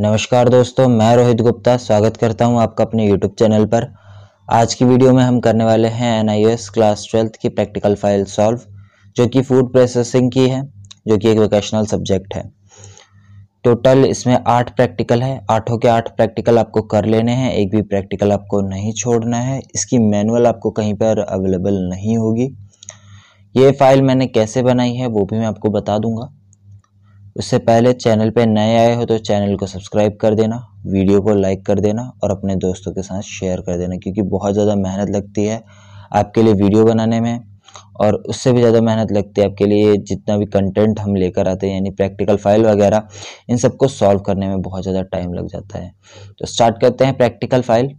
नमस्कार दोस्तों मैं रोहित गुप्ता स्वागत करता हूं आपका अपने यूट्यूब चैनल पर आज की वीडियो में हम करने वाले हैं एन क्लास ट्वेल्थ की प्रैक्टिकल फाइल सॉल्व जो कि फूड प्रोसेसिंग की है जो कि एक वोकेशनल सब्जेक्ट है टोटल इसमें आठ प्रैक्टिकल है आठों के आठ प्रैक्टिकल आपको कर लेने हैं एक भी प्रैक्टिकल आपको नहीं छोड़ना है इसकी मैनुअल आपको कहीं पर अवेलेबल नहीं होगी ये फाइल मैंने कैसे बनाई है वो भी मैं आपको बता दूंगा उससे पहले चैनल पे नए आए हो तो चैनल को सब्सक्राइब कर देना वीडियो को लाइक कर देना और अपने दोस्तों के साथ शेयर कर देना क्योंकि बहुत ज़्यादा मेहनत लगती है आपके लिए वीडियो बनाने में और उससे भी ज़्यादा मेहनत लगती है आपके लिए जितना भी कंटेंट हम लेकर आते हैं यानी प्रैक्टिकल फाइल वगैरह इन सबको सॉल्व करने में बहुत ज़्यादा टाइम लग जाता है तो स्टार्ट करते हैं प्रैक्टिकल फाइल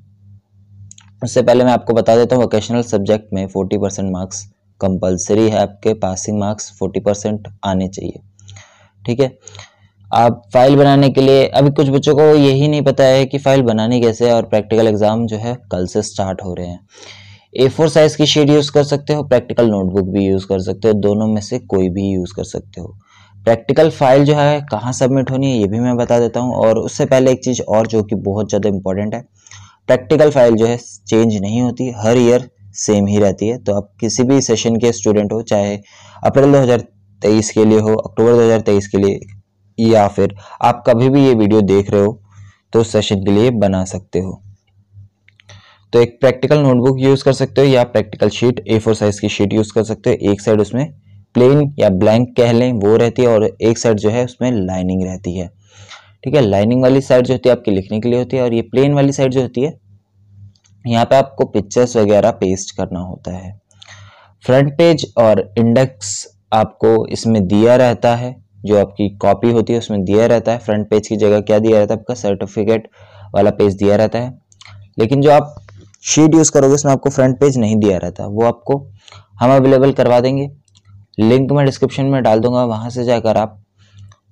उससे पहले मैं आपको बता देता हूँ वोकेशनल सब्जेक्ट में फोर्टी परसेंट मार्क्स कंपलसरी है आपके पासिंग मार्क्स फोर्टी परसेंट आने चाहिए ठीक है आप फाइल बनाने के लिए अभी कुछ बच्चों को यही नहीं पता है कि फाइल बनानी कैसे है और प्रैक्टिकल एग्जाम जो है कल से स्टार्ट हो रहे हैं ए फोर साइज की शीट यूज़ कर सकते हो प्रैक्टिकल नोटबुक भी यूज़ कर सकते हो दोनों में से कोई भी यूज़ कर सकते हो प्रैक्टिकल फाइल जो है कहाँ सबमिट होनी है ये भी मैं बता देता हूँ और उससे पहले एक चीज़ और जो कि बहुत ज़्यादा इंपॉर्टेंट है प्रैक्टिकल फाइल जो है चेंज नहीं होती हर ईयर सेम ही रहती है तो आप किसी भी सेशन के स्टूडेंट हो चाहे अप्रैल दो तेईस के लिए हो अक्टूबर 2023 के लिए या फिर आप कभी भी ये वीडियो देख रहे हो तो सेशन के लिए बना सकते हो तो एक प्रैक्टिकल नोटबुक यूज़ कर सकते हो या practical sheet A four size की शीट यूज़ कर सकते हो एक साइड उसमें प्लेन या ब्लैंक कह लें वो रहती है और एक साइड जो है उसमें लाइनिंग रहती है ठीक है लाइनिंग वाली साइड जो होती है आपकी लिखने के लिए होती है और ये प्लेन वाली साइड जो होती है यहाँ पे आपको पिक्चर्स वगैरह पेस्ट करना होता है फ्रंट पेज और इंडेक्स आपको इसमें दिया रहता है जो आपकी कॉपी होती है उसमें दिया रहता है फ्रंट पेज की जगह क्या दिया रहता है आपका सर्टिफिकेट वाला पेज दिया रहता है लेकिन जो आप शीट यूज़ करोगे उसमें आपको फ्रंट पेज नहीं दिया रहता वो आपको हम अवेलेबल करवा देंगे लिंक मैं डिस्क्रिप्शन में डाल दूंगा वहाँ से जाकर आप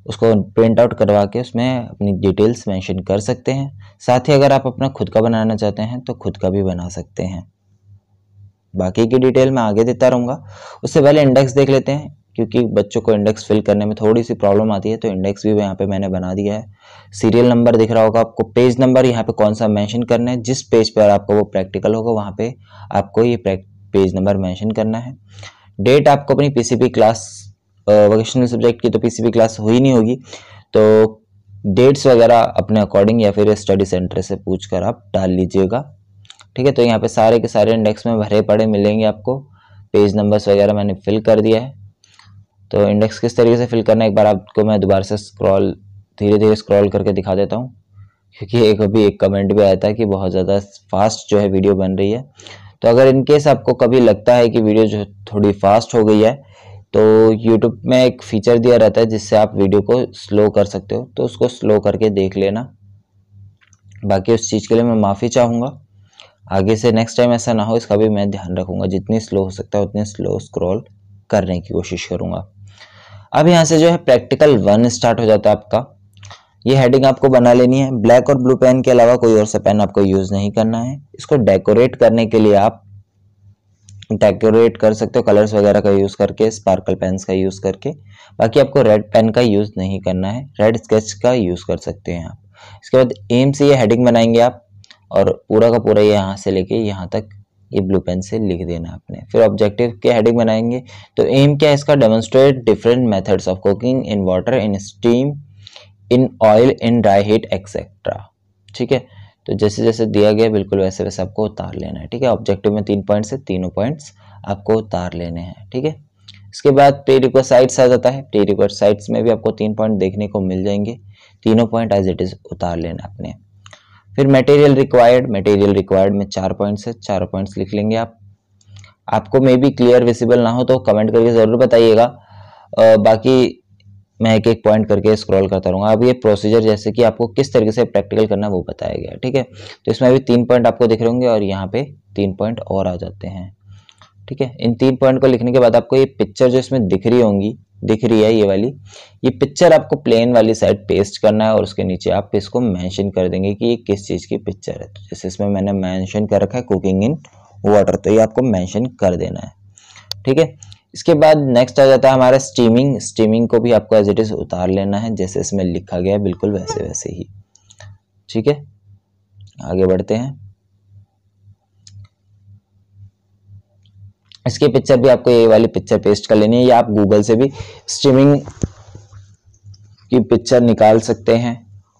उसको प्रिंट आउट करवा के उसमें अपनी डिटेल्स मेंशन कर सकते हैं साथ ही अगर आप अपना खुद का बनाना चाहते हैं तो खुद का भी बना सकते हैं बाकी की डिटेल मैं आगे देता रहूँगा उससे पहले इंडेक्स देख लेते हैं क्योंकि बच्चों को इंडेक्स फिल करने में थोड़ी सी प्रॉब्लम आती है तो इंडेक्स भी यहाँ पे मैंने बना दिया है सीरियल नंबर दिख रहा होगा आपको पेज नंबर यहाँ पे कौन सा मेंशन करना है जिस पेज पर आपको वो प्रैक्टिकल होगा वहाँ पे आपको ये पेज नंबर मेंशन करना है डेट आपको अपनी पीसीबी क्लास वोकेशनल सब्जेक्ट की तो पीसीबी क्लास हुई नहीं होगी तो डेट्स वगैरह अपने अकॉर्डिंग या फिर स्टडी सेंटर से पूछ कर आप डाल लीजिएगा ठीक है तो यहाँ पे सारे के सारे इंडेक्स में भरे पड़े मिलेंगे आपको पेज नंबर्स वगैरह मैंने फिल कर दिया है तो इंडेक्स किस तरीके से फिल करना है एक बार आपको मैं दोबारा से स्क्रॉल धीरे धीरे स्क्रॉल करके दिखा देता हूँ क्योंकि एक अभी एक कमेंट भी आया था कि बहुत ज़्यादा फास्ट जो है वीडियो बन रही है तो अगर इनकेस आपको कभी लगता है कि वीडियो जो थोड़ी फास्ट हो गई है तो यूट्यूब में एक फीचर दिया रहता है जिससे आप वीडियो को स्लो कर सकते हो तो उसको स्लो करके देख लेना बाकी उस चीज़ के लिए मैं माफ़ी चाहूँगा आगे से नेक्स्ट टाइम ऐसा ना हो इसका भी मैं ध्यान रखूंगा जितनी स्लो हो सकता है उतनी स्लो स्क्रॉल करने की कोशिश करूंगा अब यहाँ से जो है प्रैक्टिकल वन स्टार्ट हो जाता है आपका ये हेडिंग आपको बना लेनी है ब्लैक और ब्लू पेन के अलावा कोई और सा पेन आपको यूज़ नहीं करना है इसको डेकोरेट करने के लिए आप डेकोरेट कर सकते हो कलर्स वगैरह का यूज़ करके स्पार्कल पेन्स का यूज़ करके बाकी आपको रेड पेन का यूज़ नहीं करना है रेड स्केच का यूज़ कर सकते हैं आप इसके बाद एम से ये हेडिंग बनाएंगे आप और पूरा का पूरा ये यहाँ से लेके यहाँ तक ये ब्लू पेन से लिख देना आपने फिर ऑब्जेक्टिव के हेडिंग बनाएंगे तो एम क्या है इसका demonstrate different methods of cooking in water in steam in oil in dry heat etcetera ठीक है तो जैसे जैसे दिया गया बिल्कुल वैसे वैसे आपको उतार लेना है ठीक है ऑब्जेक्टिव में तीन पॉइंट्स है तीनों पॉइंट्स आपको उतार लेने हैं ठीक है इसके बाद प्री रिक्वेस्ट साइट्स आ जाता है प्री रिक्वेस्ट साइट्स में भी आपको तीन पॉइंट देखने को मिल जाएंगे तीनों पॉइंट एज इट इज़ उतार लेना अपने फिर मटेरियल रिक्वायर्ड मटेरियल रिक्वायर्ड में चार पॉइंट्स है चार पॉइंट्स लिख लेंगे आप आपको मे बी क्लियर विजिबल ना हो तो कमेंट करके ज़रूर बताइएगा बाकी मैं एक एक पॉइंट करके स्क्रॉल करता रहूँगा अब ये प्रोसीजर जैसे कि आपको किस तरीके से प्रैक्टिकल करना वो बताया गया ठीक है तो इसमें अभी तीन पॉइंट आपको दिख रहे होंगे और यहाँ पे तीन पॉइंट और आ जाते हैं ठीक है इन तीन पॉइंट को लिखने के बाद आपको ये पिक्चर जो इसमें दिख रही होंगी दिख रही है ये वाली ये पिक्चर आपको प्लेन वाली साइड पेस्ट करना है और उसके नीचे आप इसको मेंशन कर देंगे कि ये किस चीज़ की पिक्चर है तो जैसे इसमें मैंने मेंशन कर रखा है कुकिंग इन वाटर तो ये आपको मेंशन कर देना है ठीक है इसके बाद नेक्स्ट आ जाता है हमारा स्टीमिंग स्टीमिंग को भी आपको एज इट इज़ उतार लेना है जैसे इसमें लिखा गया है बिल्कुल वैसे वैसे ही ठीक है आगे बढ़ते हैं इसकी पिक्चर भी आपको ये वाली पिक्चर पेस्ट कर लेनी है या आप गूगल से भी स्ट्रीमिंग की पिक्चर निकाल सकते हैं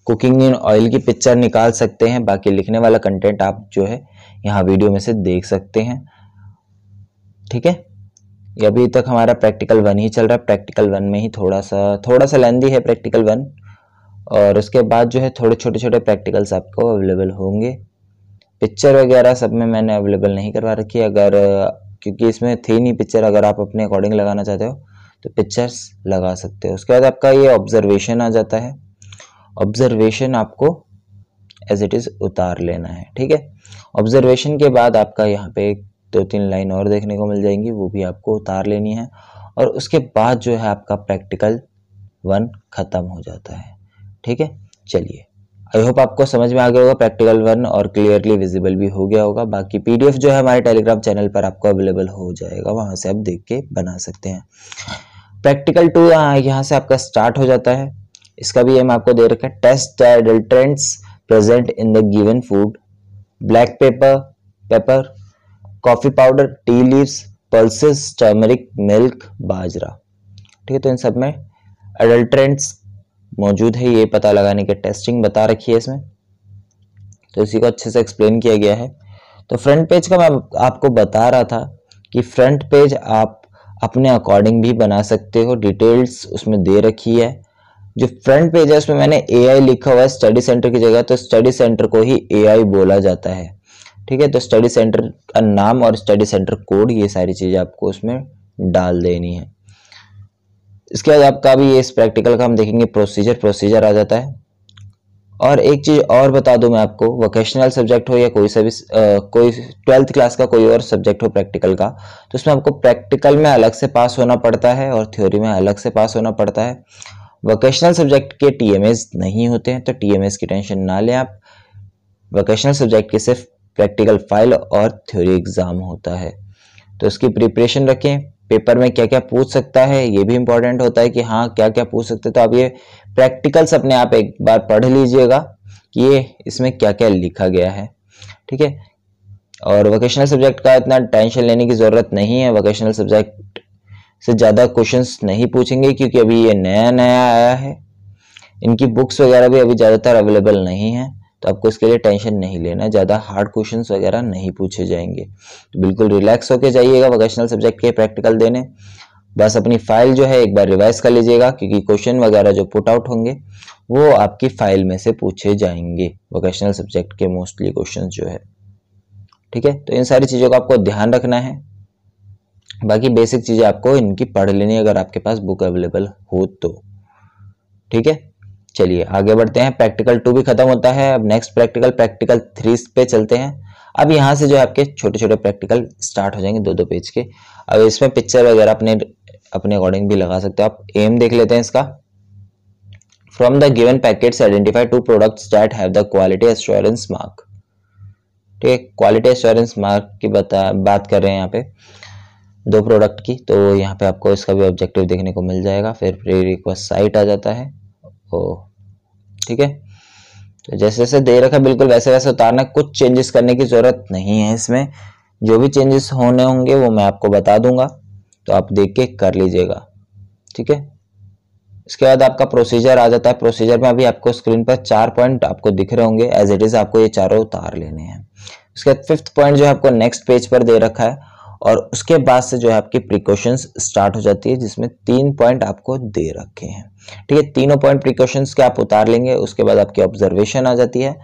कुकिंग इन ऑयल की पिक्चर निकाल सकते हैं बाकी लिखने वाला कंटेंट आप जो है यहाँ वीडियो में से देख सकते हैं ठीक है अभी तक हमारा प्रैक्टिकल वन ही चल रहा है प्रैक्टिकल वन में ही थोड़ा सा थोड़ा सा लेंदी है प्रैक्टिकल वन और उसके बाद जो है थोड़े छोटे छोटे प्रैक्टिकल्स आपको अवेलेबल होंगे पिक्चर वगैरह सब में मैंने अवेलेबल नहीं करवा रखी अगर क्योंकि इसमें थी नहीं पिक्चर अगर आप अपने अकॉर्डिंग लगाना चाहते हो तो पिक्चर्स लगा सकते हो उसके बाद आपका ये ऑब्जर्वेशन आ जाता है ऑब्जर्वेशन आपको एज इट इज़ उतार लेना है ठीक है ऑब्जर्वेशन के बाद आपका यहाँ पे एक दो तीन लाइन और देखने को मिल जाएंगी वो भी आपको उतार लेनी है और उसके बाद जो है आपका प्रैक्टिकल वन ख़त्म हो जाता है ठीक है चलिए आई होप आपको समझ में आ गया होगा प्रैक्टिकल वन और क्लियरली विजिबल भी हो गया होगा बाकी पीडीएफ जो है हमारे टेलीग्राम चैनल पर आपको अवेलेबल हो जाएगा वहां से आप देख के बना सकते हैं प्रैक्टिकल टू यहाँ से आपका स्टार्ट हो जाता है इसका भी एम आपको दे रखा है test adulterants present in the given food black pepper pepper coffee powder tea leaves pulse turmeric milk bajra ठीक है तो इन सब में एडल्ट्रेंट्स मौजूद है ये पता लगाने के टेस्टिंग बता रखी है इसमें तो इसी को अच्छे से एक्सप्लेन किया गया है तो फ्रंट पेज का मैं आपको बता रहा था कि फ्रंट पेज आप अपने अकॉर्डिंग भी बना सकते हो डिटेल्स उसमें दे रखी है जो फ्रंट पेज है उसमें मैंने ए लिखा हुआ है स्टडी सेंटर की जगह तो स्टडी सेंटर को ही ए बोला जाता है ठीक है तो स्टडी सेंटर का नाम और स्टडी सेंटर कोड ये सारी चीज़ें आपको उसमें डाल देनी है इसके बाद आपका भी इस प्रैक्टिकल का हम देखेंगे प्रोसीजर प्रोसीजर आ जाता है और एक चीज़ और बता दूं मैं आपको वोकेशनल सब्जेक्ट हो या कोई सा भी कोई ट्वेल्थ क्लास का कोई और सब्जेक्ट हो प्रैक्टिकल का तो उसमें आपको प्रैक्टिकल में अलग से पास होना पड़ता है और थ्योरी में अलग से पास होना पड़ता है वोकेशनल सब्जेक्ट के टीएमएस नहीं होते हैं तो टीएमएस की टेंशन ना लें आप वोकेशनल सब्जेक्ट के सिर्फ प्रैक्टिकल फाइल और थ्योरी एग्ज़ाम होता है तो उसकी प्रिपरेशन रखें पेपर में क्या क्या पूछ सकता है ये भी इंपॉर्टेंट होता है कि हाँ क्या क्या पूछ सकते तो आप ये प्रैक्टिकल्स अपने आप एक बार पढ़ लीजिएगा कि ये इसमें क्या क्या लिखा गया है ठीक है और वोकेशनल सब्जेक्ट का इतना टेंशन लेने की ज़रूरत नहीं है वोकेशनल सब्जेक्ट से ज़्यादा क्वेश्चंस नहीं पूछेंगे क्योंकि अभी ये नया नया आया है इनकी बुक्स वगैरह भी अभी ज़्यादातर अवेलेबल नहीं है तो आपको इसके लिए टेंशन नहीं लेना ज़्यादा हार्ड क्वेश्चन वगैरह नहीं पूछे जाएंगे तो बिल्कुल रिलैक्स होकर जाइएगा वोकेशनल सब्जेक्ट के प्रैक्टिकल देने बस अपनी फाइल जो है एक बार रिवाइज कर लीजिएगा क्योंकि क्वेश्चन वगैरह जो पुट आउट होंगे वो आपकी फाइल में से पूछे जाएंगे वोकेशनल सब्जेक्ट के मोस्टली क्वेश्चन जो है ठीक है तो इन सारी चीज़ों का आपको ध्यान रखना है बाकी बेसिक चीज़ें आपको इनकी पढ़ लेनी अगर आपके पास बुक अवेलेबल हो तो ठीक है चलिए आगे बढ़ते हैं प्रैक्टिकल टू भी खत्म होता है अब नेक्स्ट प्रैक्टिकल प्रैक्टिकल थ्री पे चलते हैं अब यहाँ से जो है आपके छोटे छोटे प्रैक्टिकल स्टार्ट हो जाएंगे दो दो पेज के अब इसमें पिक्चर वगैरह अपने अपने अकॉर्डिंग भी लगा सकते हो आप एम देख लेते हैं इसका from the given packets identify two products that have the quality assurance mark ठीक है क्वालिटी एश्योरेंस मार्क की बता बात कर रहे हैं यहाँ पे दो प्रोडक्ट की तो यहाँ पे आपको इसका भी ऑब्जेक्टिव देखने को मिल जाएगा फिर प्री रिक्वेस्ट साइट आ जाता है और ठीक है तो जैसे जैसे दे रखा बिल्कुल वैसे वैसे उतारना कुछ चेंजेस करने की ज़रूरत नहीं है इसमें जो भी चेंजेस होने होंगे वो मैं आपको बता दूंगा तो आप देख के कर लीजिएगा ठीक है इसके बाद आपका प्रोसीजर आ जाता है प्रोसीजर में अभी आपको स्क्रीन पर चार पॉइंट आपको दिख रहे होंगे एज इट इज़ आपको ये चारों उतार लेने हैं उसके बाद फिफ्थ पॉइंट जो है आपको नेक्स्ट पेज पर दे रखा है और उसके बाद से जो है आपकी प्रिकॉशंस स्टार्ट हो जाती है जिसमें तीन पॉइंट आपको दे रखे हैं ठीक है तीनों पॉइंट प्रिकॉशंस के आप उतार लेंगे उसके बाद आपकी ऑब्जर्वेशन आ जाती है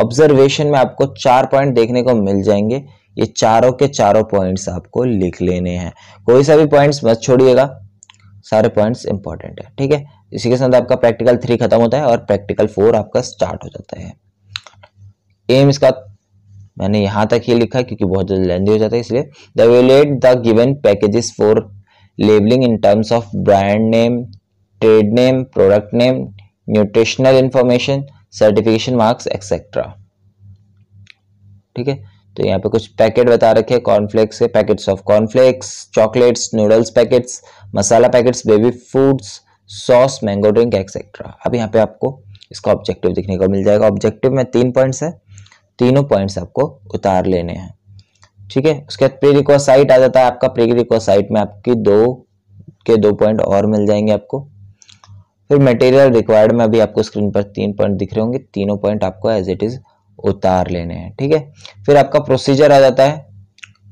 ऑब्जर्वेशन में आपको चार पॉइंट देखने को मिल जाएंगे ये चारों के चारों पॉइंट्स आपको लिख लेने हैं कोई सा भी पॉइंट्स मत छोड़िएगा सारे पॉइंट्स इंपॉर्टेंट है ठीक है इसी के साथ आपका प्रैक्टिकल थ्री खत्म होता है और प्रैक्टिकल फोर आपका स्टार्ट हो जाता है एम इसका मैंने यहाँ तक ही लिखा क्योंकि बहुत जल्दी लेंदी हो जाता है इसलिए the evaluate the given packages for labelling in terms of brand name trade name product name nutritional information certification marks etcetera ठीक है तो यहाँ पे कुछ पैकेट बता रखे हैं कॉर्नफ्लेक्स के packets of cornflakes chocolates noodles packets masala packets baby foods sauce mango drink etcetera अब यहाँ पे आपको इसका ऑब्जेक्टिव देखने को मिल जाएगा ऑब्जेक्टिव में तीन पॉइंट्स है तीनों पॉइंट्स आपको उतार लेने हैं ठीक है उसके बाद प्री रिक्वासाइट आ जाता है आपका प्री रिक्वासाइट में आपकी दो के दो पॉइंट और मिल जाएंगे आपको फिर मटेरियल रिक्वायर्ड में अभी आपको स्क्रीन पर तीन पॉइंट दिख रहे होंगे तीनों पॉइंट आपको एज इट इज़ उतार लेने हैं ठीक है थीके? फिर आपका प्रोसीजर आ जाता है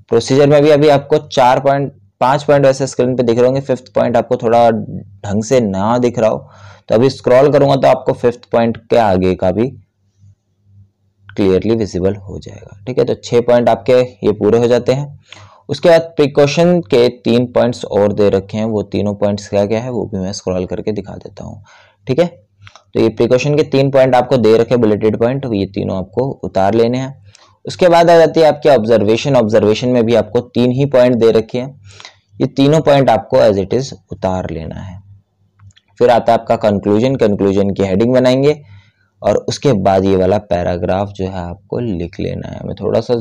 प्रोसीजर में भी अभी आपको चार पॉइंट पांच पॉइंट वैसे स्क्रीन पे दिख रहे होंगे फिफ्थ पॉइंट आपको थोड़ा ढंग से ना दिख रहा हो तो अभी स्क्रॉल करूंगा तो आपको फिफ्थ पॉइंट के आगे का भी क्लियरली विजिबल हो जाएगा ठीक है तो छः पॉइंट आपके ये पूरे हो जाते हैं उसके बाद प्रिकॉशन के तीन पॉइंट्स और दे रखे हैं वो तीनों पॉइंट्स क्या क्या है वो भी मैं स्क्रॉल करके दिखा देता हूँ ठीक है तो ये प्रिकॉशन के तीन पॉइंट आपको दे रखे बुलेटेड पॉइंट तो ये तीनों आपको उतार लेने हैं उसके बाद आ जाती है आपके ऑब्जर्वेशन ऑब्जर्वेशन में भी आपको तीन ही पॉइंट दे रखे हैं ये तीनों पॉइंट आपको एज इट इज उतार लेना है फिर आता है आपका कंक्लूजन कंक्लूजन की हेडिंग बनाएंगे और उसके बाद ये वाला पैराग्राफ जो है आपको लिख लेना है मैं थोड़ा सा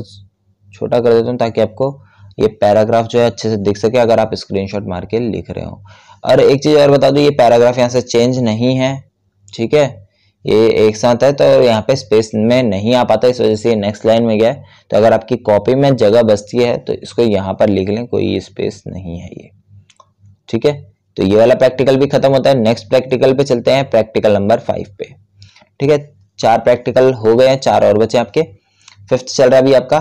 छोटा कर देता हूँ ताकि आपको ये पैराग्राफ जो है अच्छे से दिख सके अगर आप स्क्रीनशॉट मार के लिख रहे हो और एक चीज़ और बता दूँ ये पैराग्राफ यहाँ से चेंज नहीं है ठीक है ये एक साथ है तो यहाँ पे स्पेस में नहीं आ पाता इस वजह से नेक्स्ट लाइन में गया तो अगर आपकी कॉपी में जगह बचती है तो इसको यहाँ पर लिख लें कोई स्पेस नहीं है ये ठीक है तो ये वाला प्रैक्टिकल भी खत्म होता है नेक्स्ट प्रैक्टिकल पे चलते हैं प्रैक्टिकल नंबर फाइव पे ठीक है चार प्रैक्टिकल हो गए हैं चार और बचे आपके फिफ्थ चल रहा है अभी आपका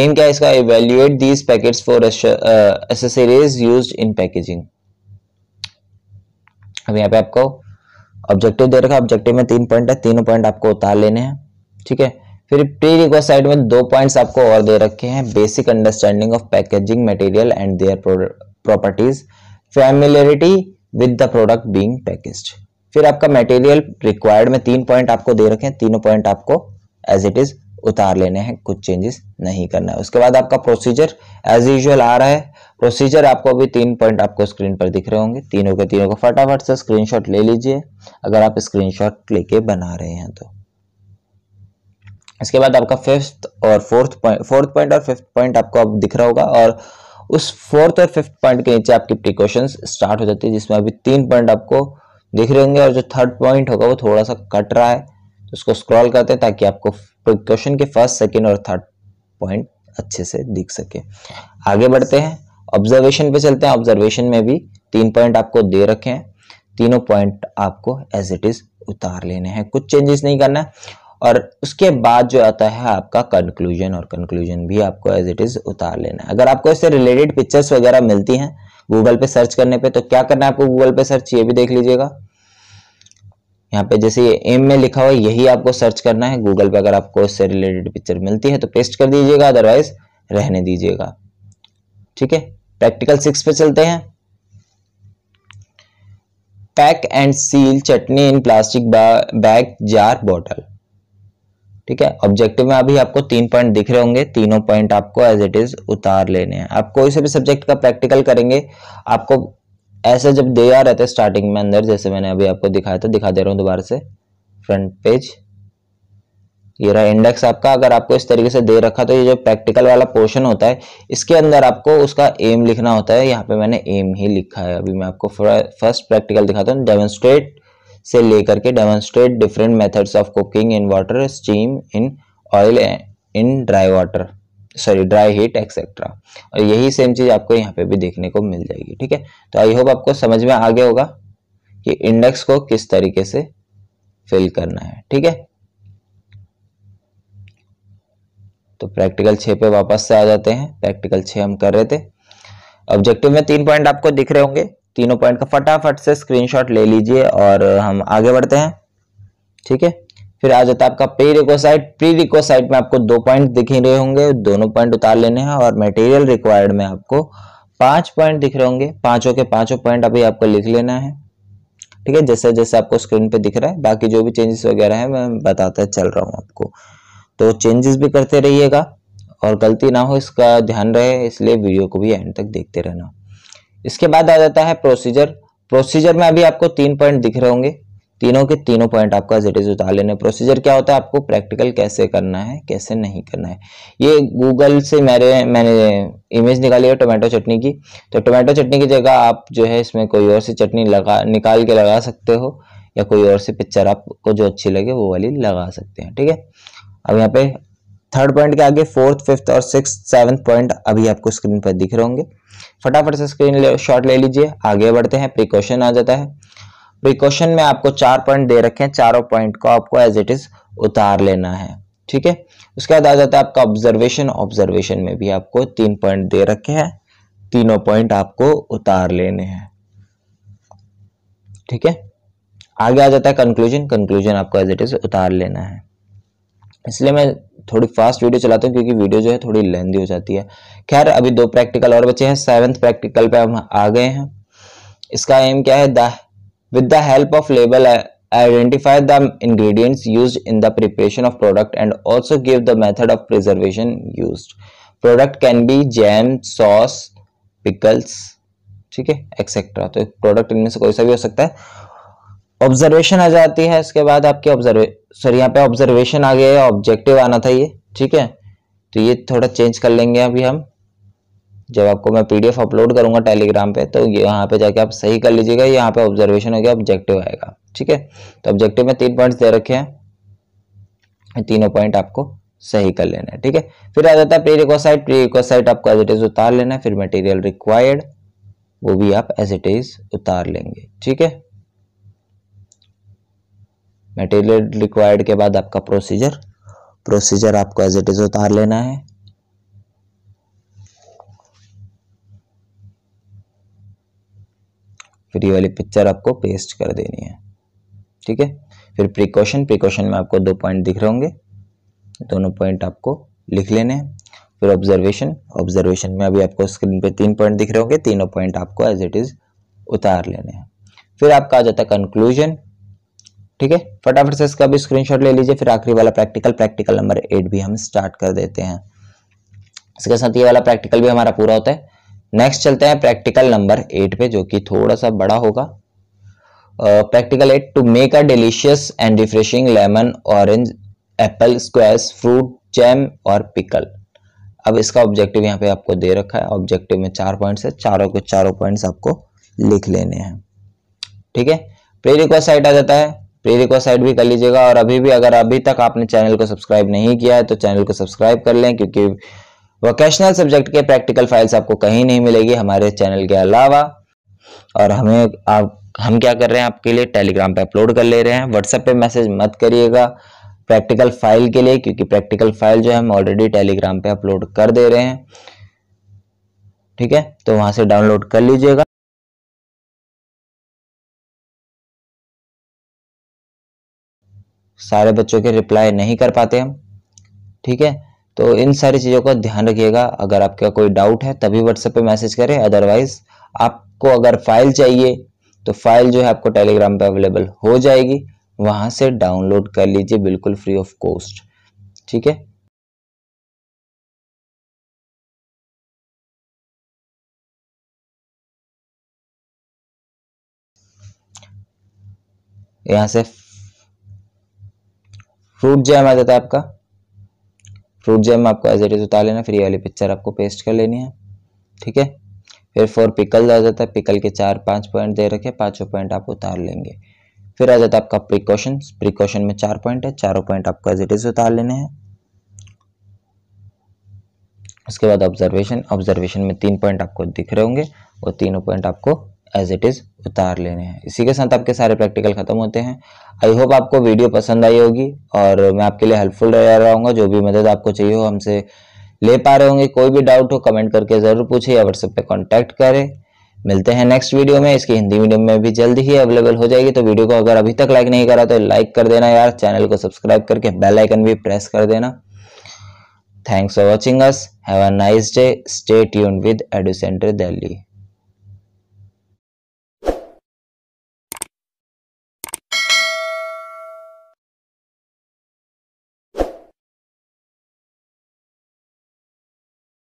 एम क्या है इसका evaluate these packets for accessories use in packaging अब यहाँ पे आपको ऑब्जेक्टिव दे रखा ऑब्जेक्टिव में तीन पॉइंट है तीनों पॉइंट आपको उतार लेने हैं ठीक है फिर प्री रिक्वेस्ट साइड में दो पॉइंट्स आपको और दे रखे हैं basic understanding of packaging material and their properties familiarity with the product being packaged फिर आपका मटेरियल रिक्वायर्ड में तीन पॉइंट आपको दे रखे हैं तीनों पॉइंट आपको एज इट इज उतार लेने हैं कुछ चेंजेस नहीं करना है उसके बाद आपका प्रोसीजर एज यूजल आ रहा है प्रोसीजर आपको अभी तीन पॉइंट आपको स्क्रीन पर दिख रहे होंगे तीनों के तीनों को फटाफट से स्क्रीन ले लीजिए अगर आप स्क्रीन लेके बना रहे हैं तो इसके बाद आपका फिफ्थ और फोर्थ पॉइंट फोर्थ पॉइंट और फिफ्थ पॉइंट आपको अब दिख रहा होगा और उस फोर्थ और फिफ्थ पॉइंट के नीचे आपकी प्रिकॉशंस स्टार्ट हो जाती है जिसमें अभी तीन पॉइंट आपको दिख रहे होंगे और जो थर्ड पॉइंट होगा वो थोड़ा सा कट रहा है तो उसको स्क्रॉल करते हैं ताकि आपको क्वेश्चन के फर्स्ट सेकेंड और थर्ड पॉइंट अच्छे से दिख सके आगे बढ़ते हैं ऑब्जर्वेशन पे चलते हैं ऑब्जर्वेशन में भी तीन पॉइंट आपको दे रखे हैं तीनों पॉइंट आपको एज इट इज उतार लेने हैं कुछ चेंजेस नहीं करना है और उसके बाद जो आता है आपका कंक्लूजन और कंक्लूजन भी आपको एज इट इज़ उतार लेना है अगर आपको इससे रिलेटेड पिक्चर्स वगैरह मिलती हैं गूगल पे सर्च करने पे तो क्या करना है आपको गूगल पे सर्च ये भी देख लीजिएगा यहाँ पे जैसे एम में लिखा हुआ यही आपको सर्च करना है गूगल पे अगर आपको इससे रिलेटेड पिक्चर मिलती है तो पेस्ट कर दीजिएगा अदरवाइज रहने दीजिएगा ठीक है प्रैक्टिकल सिक्स पे चलते हैं pack and seal chutney in plastic bag jar bottle ठीक है ऑब्जेक्टिव में अभी आपको तीन पॉइंट दिख रहे होंगे तीनों पॉइंट आपको एज इट इज उतार लेने हैं आप कोई से भी सब्जेक्ट का प्रैक्टिकल करेंगे आपको ऐसे जब दे आ रहे थे स्टार्टिंग में अंदर जैसे मैंने अभी आपको दिखाया था दिखा दे रहा हूँ दोबारा से फ्रंट पेज ये रहा इंडेक्स आपका अगर आपको इस तरीके से दे रखा तो ये जो प्रैक्टिकल वाला पोर्शन होता है इसके अंदर आपको उसका एम लिखना होता है यहाँ पे मैंने एम ही लिखा है अभी मैं आपको फर्स्ट प्रैक्टिकल दिखाता हूँ डेमोन्स्ट्रेट से लेकर के demonstrate different methods of cooking in water steam in oil in dry water sorry dry heat etcetera और यही सेम चीज़ आपको यहाँ पे भी देखने को मिल जाएगी ठीक है तो आई होप आपको समझ में आ गया होगा कि इंडेक्स को किस तरीके से फिल करना है ठीक है तो प्रैक्टिकल छे पे वापस से आ जाते हैं प्रैक्टिकल छे हम कर रहे थे ऑब्जेक्टिव में तीन पॉइंट आपको दिख रहे होंगे तीनों पॉइंट का फटाफट से स्क्रीनशॉट ले लीजिए और हम आगे बढ़ते हैं ठीक है फिर आ जाता है आपका प्री रिकोसाइट प्री रिकोसाइट में आपको दो पॉइंट दिख रहे होंगे दोनों पॉइंट उतार लेने हैं और मटेरियल रिक्वायर्ड में आपको पांच पॉइंट दिख रहे होंगे पांचों के पांचों पॉइंट अभी आपको लिख लेना है ठीक है जैसे जैसे आपको स्क्रीन पे दिख रहा है बाकी जो भी चेंजेस वगैरह है मैं बताता चल रहा हूँ आपको तो चेंजेस भी करते रहिएगा और गलती ना हो इसका ध्यान रहे इसलिए वीडियो को भी एंड तक देखते रहना इसके बाद आ जाता है प्रोसीजर प्रोसीजर में अभी आपको तीन पॉइंट दिख रहे होंगे तीनों के तीनों पॉइंट आपका इट इज उतार लेने प्रोसीजर क्या होता है आपको प्रैक्टिकल कैसे करना है कैसे नहीं करना है ये गूगल से मेरे मैंने इमेज निकाली है टोमेटो चटनी की तो टोमेटो चटनी की जगह आप जो है इसमें कोई और सी चटनी लगा निकाल के लगा सकते हो या कोई और सी पिक्चर आपको जो अच्छी लगे वो वाली लगा सकते हैं ठीक है अब यहाँ पे थर्ड पॉइंट के आगे फोर्थ फिफ्थ और सिक्स सेवन्थ पॉइंट अभी आपको स्क्रीन पर दिख रहे होंगे फटाफट से स्क्रीन शॉट ले लीजिए आगे बढ़ते हैं प्रिकॉशन आ जाता है प्रिकॉशन में आपको चार पॉइंट दे रखे हैं चारों पॉइंट को आपको एज इट इज उतार लेना है ठीक है उसके बाद आ जाता है आपका ऑब्जर्वेशन ऑब्जर्वेशन में भी आपको तीन पॉइंट दे रखे हैं तीनों पॉइंट आपको उतार लेने हैं ठीक है आगे आ जाता है कंक्लूजन कंक्लूजन आपको एज इट इज उतार लेना है इसलिए मैं थोड़ी फास्ट वीडियो चलाते हैं क्योंकि वीडियो जो है थोड़ी लेंदी हो जाती है खैर अभी दो प्रैक्टिकल और बचे हैं सेवन्थ प्रैक्टिकल पे हम आ गए हैं इसका एम क्या है with the help of label identify the ingredients used in the preparation of product and also give the method of preservation use product can be jam sauce pickles ठीक है etcetera तो प्रोडक्ट इनमें से कोई सा भी हो सकता है ऑब्जर्वेशन आ जाती है इसके बाद आपकी ऑब्जर्वे सॉरी यहाँ पे ऑब्जर्वेशन आ गया है ऑब्जेक्टिव आना था ये ठीक है तो ये थोड़ा चेंज कर लेंगे अभी हम जब आपको मैं पीडीएफ अपलोड करूंगा टेलीग्राम पे तो यहाँ पे जाके आप सही कर लीजिएगा यहाँ पे ऑब्जर्वेशन हो गया ऑब्जेक्टिव आएगा ठीक है तो ऑब्जेक्टिव में तीन पॉइंट्स दे रखे हैं तीनों पॉइंट आपको सही कर लेना है ठीक है फिर आ जाता है प्री रिक्वासाइट प्री रिक्वासाइट आपको एज इट इज उतार लेना है फिर मटेरियल रिक्वायर्ड वो भी आप एज इट इज उतार लेंगे ठीक है मटेरियल रिक्वायर्ड के बाद आपका प्रोसीजर प्रोसीजर आपको एज इट इज उतार लेना है फिर ये वाली पिक्चर आपको पेस्ट कर देनी है ठीक है फिर प्रिकॉशन प्रिकॉशन में आपको दो पॉइंट दिख रहे होंगे दोनों पॉइंट आपको लिख लेने हैं फिर ऑब्जर्वेशन ऑब्जर्वेशन में अभी आपको स्क्रीन पे तीन पॉइंट दिख रहे होंगे तीनों पॉइंट आपको एज इट इज़ उतार लेने हैं फिर आपका आ जाता है कंक्लूजन ठीक है फटाफट से इसका भी स्क्रीनशॉट ले लीजिए फिर आखिरी वाला प्रैक्टिकल प्रैक्टिकल नंबर एट भी हम स्टार्ट कर देते हैं इसके साथ ये वाला प्रैक्टिकल भी हमारा पूरा होता है नेक्स्ट चलते हैं प्रैक्टिकल नंबर एट पे जो कि थोड़ा सा बड़ा होगा practical aim to make a delicious and refreshing lemon orange apple squares fruit jam और पिकल अब इसका ऑब्जेक्टिव यहाँ पे आपको दे रखा है ऑब्जेक्टिव में चार पॉइंट्स है चारों के चारों पॉइंट्स आपको लिख लेने हैं ठीक है प्री रिक्वेस्ट साइट आ जाता है प्री रिक्वेस्ट साइड भी कर लीजिएगा और अभी भी अगर अभी तक आपने चैनल को सब्सक्राइब नहीं किया है तो चैनल को सब्सक्राइब कर लें क्योंकि वोकेशनल सब्जेक्ट के प्रैक्टिकल फाइल्स आपको कहीं नहीं मिलेगी हमारे चैनल के अलावा और हमें आप हम क्या कर रहे हैं आपके लिए टेलीग्राम पे अपलोड कर ले रहे हैं व्हाट्सएप पे मैसेज मत करिएगा प्रैक्टिकल फाइल के लिए क्योंकि प्रैक्टिकल फाइल जो है हम ऑलरेडी टेलीग्राम पे अपलोड कर दे रहे हैं ठीक है तो वहां से डाउनलोड कर लीजिएगा सारे बच्चों के रिप्लाई नहीं कर पाते हम ठीक है तो इन सारी चीज़ों का ध्यान रखिएगा अगर आपका कोई डाउट है तभी व्हाट्सएप पे मैसेज करें अदरवाइज आपको अगर फाइल चाहिए तो फाइल जो है आपको टेलीग्राम पे अवेलेबल हो जाएगी वहां से डाउनलोड कर लीजिए बिल्कुल फ्री ऑफ कॉस्ट ठीक है यहाँ से फ्रूट जैम आ जाता है आपका फ्रूट जैम आपको एज इट इज उतार लेना फिर ये वाली पिक्चर आपको पेस्ट कर लेनी है ठीक है फिर फोर पिकल आ जाता है पिकल के चार पांच पॉइंट दे रखे पांचों पॉइंट आप उतार लेंगे फिर आ जाता है आपका प्रिकॉशन प्रिकॉशन में चार पॉइंट है चारों पॉइंट आपको एज इट इज उतार लेने हैं उसके बाद ऑब्जर्वेशन ऑब्जर्वेशन में तीन पॉइंट आपको दिख रहे होंगे और तीनों पॉइंट आपको एज इट इज़ उतार लेने हैं इसी के साथ आपके सारे प्रैक्टिकल ख़त्म होते हैं आई होप आपको वीडियो पसंद आई होगी और मैं आपके लिए हेल्पफुल रह रहा जो भी मदद आपको चाहिए हो हमसे ले पा रहे होंगे कोई भी डाउट हो कमेंट करके ज़रूर पूछे या व्हाट्सएप पे कांटेक्ट करें मिलते हैं नेक्स्ट वीडियो में इसकी हिंदी मीडियम में भी जल्द ही अवेलेबल हो जाएगी तो वीडियो को अगर अभी तक लाइक नहीं करा तो लाइक कर देना यार चैनल को सब्सक्राइब करके बेल आइकन भी प्रेस कर देना thanks for watching us have a nice day stay tune with Edu Centre Delhi